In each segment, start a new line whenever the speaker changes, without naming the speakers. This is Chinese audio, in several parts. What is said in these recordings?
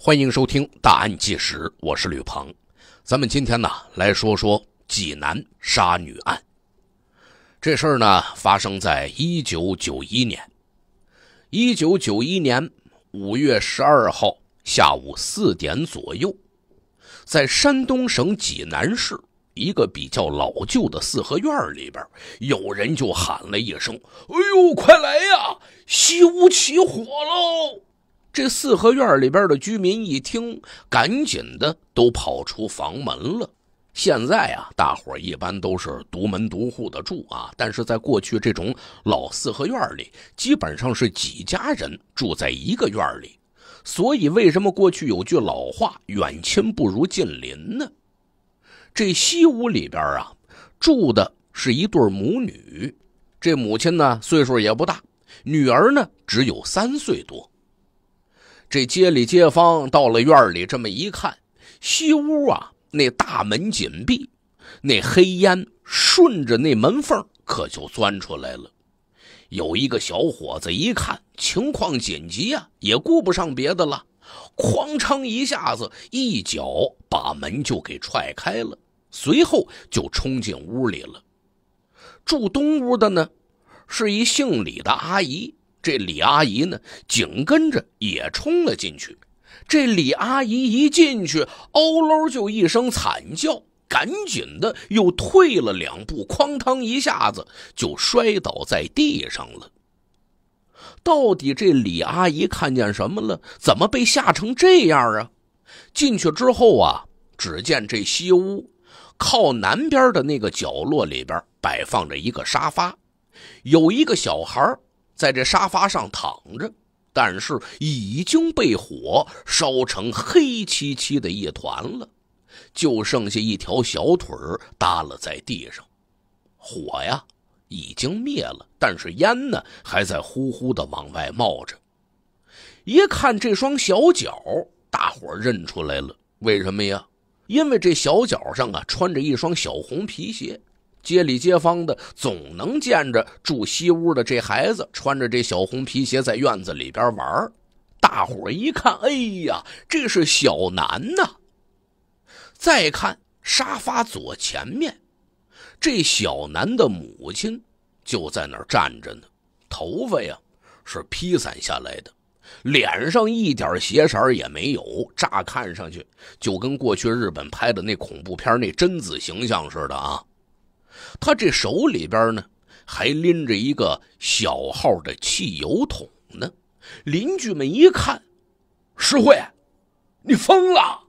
欢迎收听《大案纪实》，我是吕鹏。咱们今天呢来说说济南杀女案。这事儿呢发生在一九九一年，一九九一年五月十二号下午四点左右，在山东省济南市一个比较老旧的四合院里边，有人就喊了一声：“哎呦，快来呀，西屋起火喽！”这四合院里边的居民一听，赶紧的都跑出房门了。现在啊，大伙一般都是独门独户的住啊，但是在过去这种老四合院里，基本上是几家人住在一个院里，所以为什么过去有句老话“远亲不如近邻”呢？这西屋里边啊，住的是一对母女，这母亲呢岁数也不大，女儿呢只有三岁多。这街里街坊到了院里，这么一看，西屋啊，那大门紧闭，那黑烟顺着那门缝可就钻出来了。有一个小伙子一看情况紧急啊，也顾不上别的了，哐嚓一下子一脚把门就给踹开了，随后就冲进屋里了。住东屋的呢，是一姓李的阿姨。这李阿姨呢，紧跟着也冲了进去。这李阿姨一进去，嗷喽就一声惨叫，赶紧的又退了两步，哐当一下子就摔倒在地上了。到底这李阿姨看见什么了？怎么被吓成这样啊？进去之后啊，只见这西屋靠南边的那个角落里边摆放着一个沙发，有一个小孩在这沙发上躺着，但是已经被火烧成黑漆漆的一团了，就剩下一条小腿儿耷拉在地上。火呀，已经灭了，但是烟呢，还在呼呼的往外冒着。一看这双小脚，大伙认出来了。为什么呀？因为这小脚上啊，穿着一双小红皮鞋。街里街坊的总能见着住西屋的这孩子穿着这小红皮鞋在院子里边玩大伙一看，哎呀，这是小南呐！再看沙发左前面，这小南的母亲就在那儿站着呢，头发呀是披散下来的，脸上一点血色也没有，乍看上去就跟过去日本拍的那恐怖片那贞子形象似的啊！他这手里边呢，还拎着一个小号的汽油桶呢。邻居们一看，石慧，你疯了！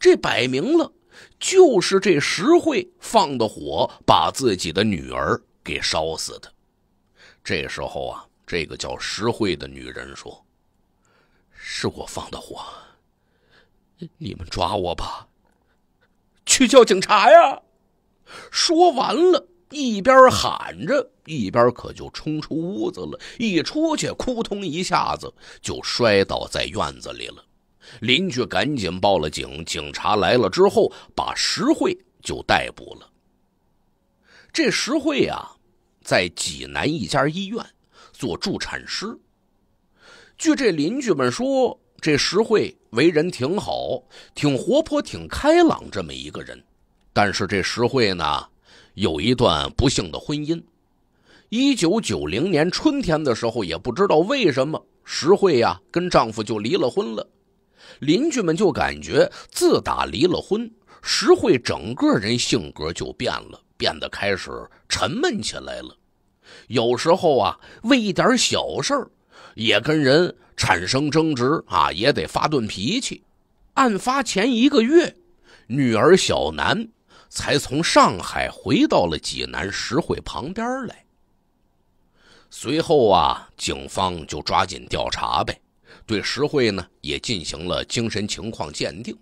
这摆明了就是这石慧放的火，把自己的女儿给烧死的。这时候啊，这个叫石慧的女人说：“是我放的火，你们抓我吧，去叫警察呀！”说完了，一边喊着，一边可就冲出屋子了。一出去，扑通一下子就摔倒在院子里了。邻居赶紧报了警，警察来了之后，把石慧就逮捕了。这石慧啊，在济南一家医院做助产师。据这邻居们说，这石慧为人挺好，挺活泼，挺开朗，这么一个人。但是这石慧呢，有一段不幸的婚姻。一九九零年春天的时候，也不知道为什么，石慧呀跟丈夫就离了婚了。邻居们就感觉，自打离了婚，石慧整个人性格就变了，变得开始沉闷起来了。有时候啊，为一点小事，也跟人产生争执啊，也得发顿脾气。案发前一个月，女儿小楠。才从上海回到了济南，石惠旁边来。随后啊，警方就抓紧调查呗，对石惠呢也进行了精神情况鉴定，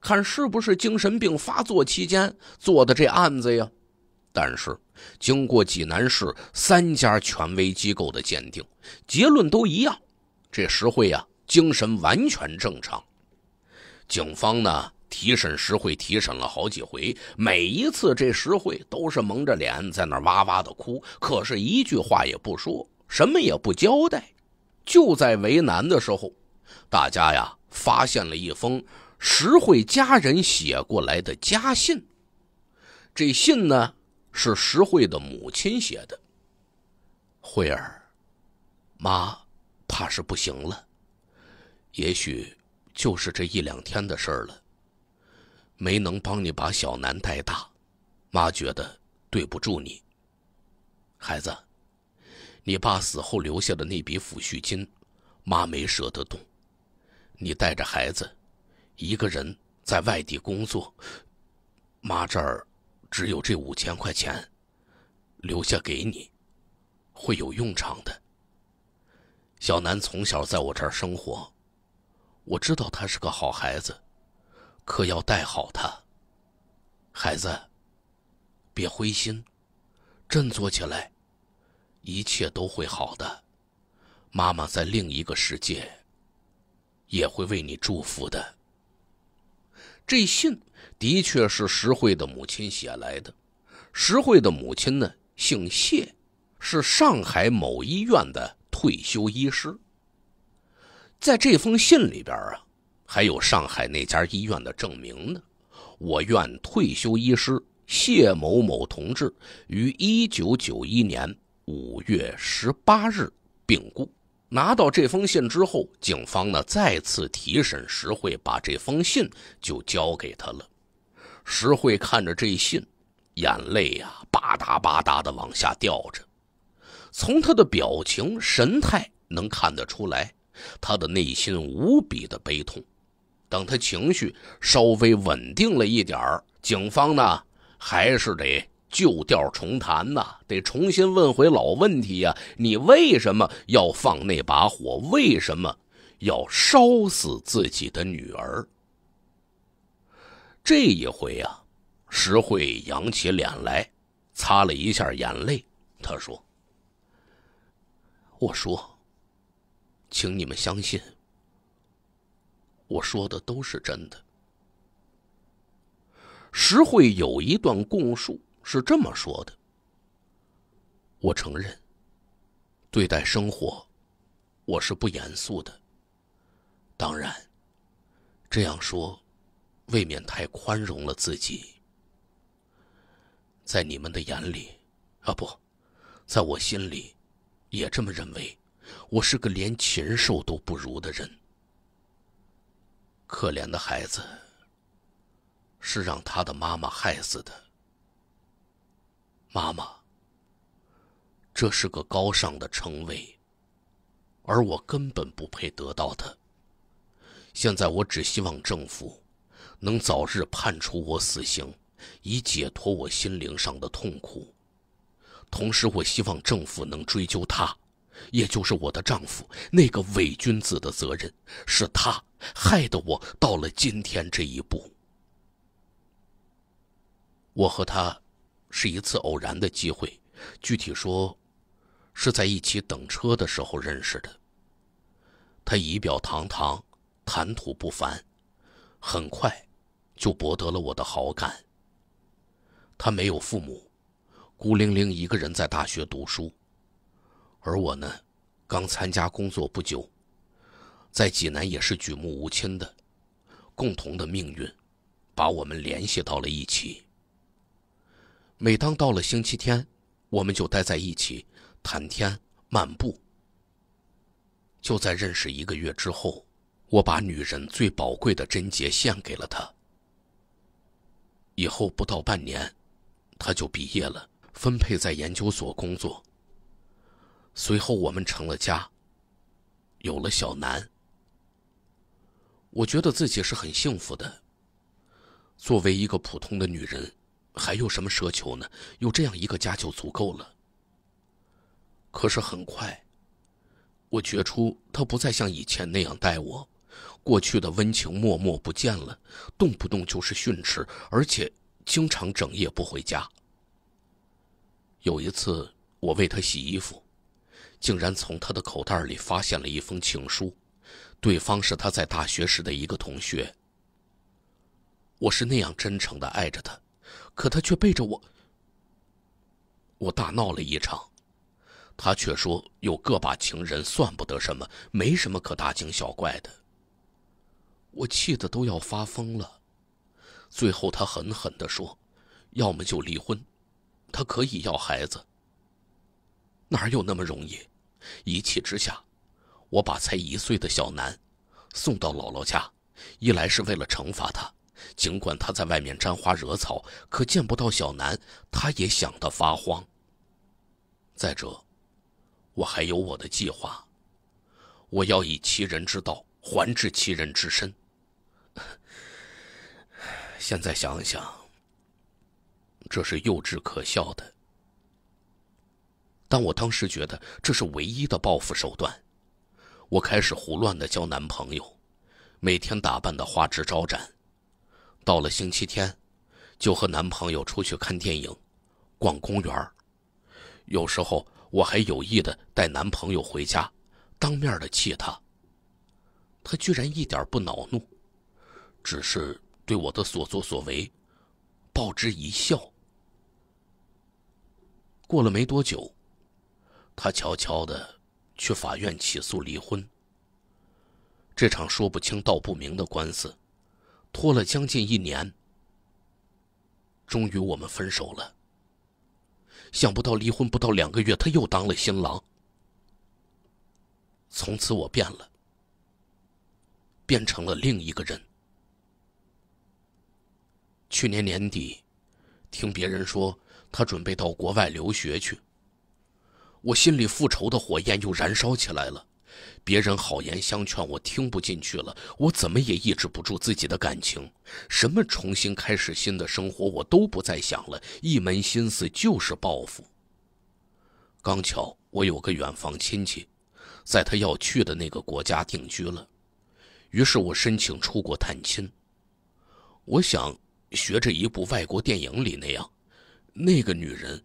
看是不是精神病发作期间做的这案子呀。但是经过济南市三家权威机构的鉴定，结论都一样，这石惠呀精神完全正常。警方呢？提审石慧，提审了好几回，每一次这石慧都是蒙着脸在那哇哇的哭，可是，一句话也不说，什么也不交代。就在为难的时候，大家呀发现了一封石慧家人写过来的家信。这信呢，是石慧的母亲写的。慧儿，妈怕是不行了，也许就是这一两天的事儿了。没能帮你把小南带大，妈觉得对不住你。孩子，你爸死后留下的那笔抚恤金，妈没舍得动。你带着孩子，一个人在外地工作，妈这儿只有这五千块钱，留下给你，会有用场的。小南从小在我这儿生活，我知道他是个好孩子。可要带好他，孩子，别灰心，振作起来，一切都会好的。妈妈在另一个世界也会为你祝福的。这信的确是石慧的母亲写来的。石慧的母亲呢，姓谢，是上海某医院的退休医师。在这封信里边啊。还有上海那家医院的证明呢。我院退休医师谢某某同志于一九九一年五月十八日病故。拿到这封信之后，警方呢再次提审石慧，把这封信就交给他了。石慧看着这信，眼泪呀吧嗒吧嗒的往下掉着。从他的表情神态能看得出来，他的内心无比的悲痛。等他情绪稍微稳定了一点儿，警方呢还是得旧调重弹呐，得重新问回老问题呀。你为什么要放那把火？为什么要烧死自己的女儿？这一回啊，石慧扬起脸来，擦了一下眼泪，她说：“我说，请你们相信。”我说的都是真的。石慧有一段供述是这么说的：“我承认，对待生活，我是不严肃的。当然，这样说，未免太宽容了自己。在你们的眼里，啊不，在我心里，也这么认为，我是个连禽兽都不如的人。”可怜的孩子。是让他的妈妈害死的。妈妈，这是个高尚的称谓，而我根本不配得到的。现在我只希望政府能早日判处我死刑，以解脱我心灵上的痛苦。同时，我希望政府能追究他，也就是我的丈夫那个伪君子的责任，是他。害得我到了今天这一步。我和他是一次偶然的机会，具体说是在一起等车的时候认识的。他仪表堂堂，谈吐不凡，很快就博得了我的好感。他没有父母，孤零零一个人在大学读书，而我呢，刚参加工作不久。在济南也是举目无亲的，共同的命运把我们联系到了一起。每当到了星期天，我们就待在一起谈天漫步。就在认识一个月之后，我把女人最宝贵的贞洁献给了他。以后不到半年，他就毕业了，分配在研究所工作。随后我们成了家，有了小南。我觉得自己是很幸福的。作为一个普通的女人，还有什么奢求呢？有这样一个家就足够了。可是很快，我觉出他不再像以前那样待我，过去的温情脉脉不见了，动不动就是训斥，而且经常整夜不回家。有一次，我为他洗衣服，竟然从他的口袋里发现了一封情书。对方是他在大学时的一个同学。我是那样真诚的爱着他，可他却背着我，我大闹了一场，他却说有个把情人算不得什么，没什么可大惊小怪的。我气得都要发疯了，最后他狠狠的说：“要么就离婚，他可以要孩子。”哪有那么容易？一气之下。我把才一岁的小南送到姥姥家，一来是为了惩罚他，尽管他在外面沾花惹草，可见不到小南，他也想得发慌。再者，我还有我的计划，我要以其人之道还治其人之身。现在想想，这是幼稚可笑的，但我当时觉得这是唯一的报复手段。我开始胡乱的交男朋友，每天打扮的花枝招展，到了星期天，就和男朋友出去看电影、逛公园有时候我还有意的带男朋友回家，当面的气他。他居然一点不恼怒，只是对我的所作所为，报之一笑。过了没多久，他悄悄的。去法院起诉离婚。这场说不清道不明的官司，拖了将近一年。终于我们分手了。想不到离婚不到两个月，他又当了新郎。从此我变了，变成了另一个人。去年年底，听别人说他准备到国外留学去。我心里复仇的火焰又燃烧起来了，别人好言相劝我听不进去了，我怎么也抑制不住自己的感情，什么重新开始新的生活我都不再想了，一门心思就是报复。刚巧我有个远房亲戚，在他要去的那个国家定居了，于是我申请出国探亲，我想学着一部外国电影里那样，那个女人，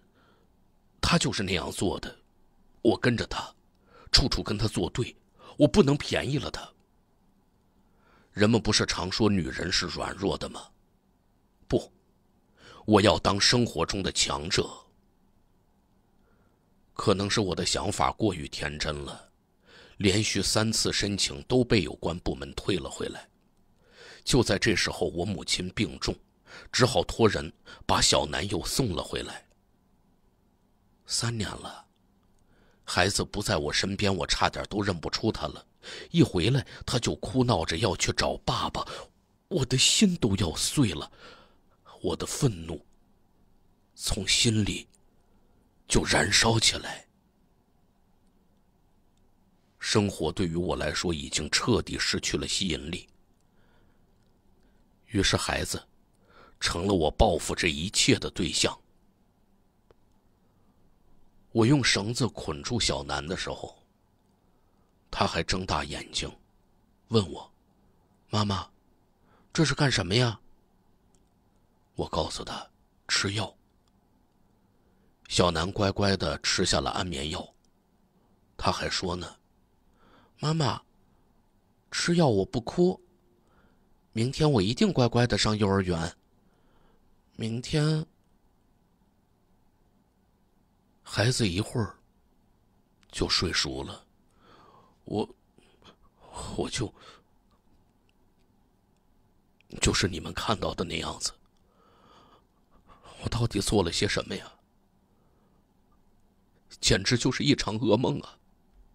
她就是那样做的。我跟着他，处处跟他作对，我不能便宜了他。人们不是常说女人是软弱的吗？不，我要当生活中的强者。可能是我的想法过于天真了，连续三次申请都被有关部门退了回来。就在这时候，我母亲病重，只好托人把小男友送了回来。三年了。孩子不在我身边，我差点都认不出他了。一回来，他就哭闹着要去找爸爸，我的心都要碎了。我的愤怒从心里就燃烧起来。生活对于我来说已经彻底失去了吸引力。于是，孩子成了我报复这一切的对象。我用绳子捆住小南的时候，他还睁大眼睛，问我：“妈妈，这是干什么呀？”我告诉他：“吃药。”小南乖乖的吃下了安眠药，他还说呢：“妈妈，吃药我不哭。明天我一定乖乖的上幼儿园。明天。”孩子一会儿就睡熟了，我我就就是你们看到的那样子，我到底做了些什么呀？简直就是一场噩梦啊！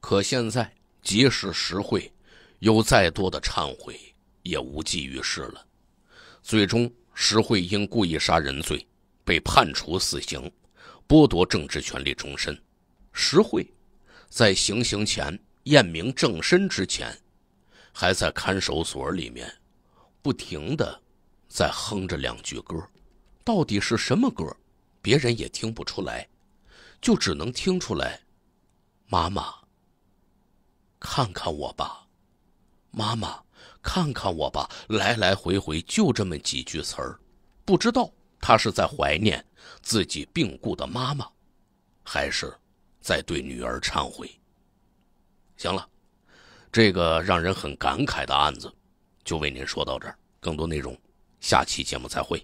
可现在，即使石慧有再多的忏悔，也无济于事了。最终，石慧因故意杀人罪被判处死刑。剥夺政治权利终身，石慧在行刑前验明正身之前，还在看守所里面不停的在哼着两句歌，到底是什么歌，别人也听不出来，就只能听出来“妈妈，看看我吧，妈妈，看看我吧”，来来回回就这么几句词儿，不知道。他是在怀念自己病故的妈妈，还是在对女儿忏悔？行了，这个让人很感慨的案子，就为您说到这儿。更多内容，下期节目再会。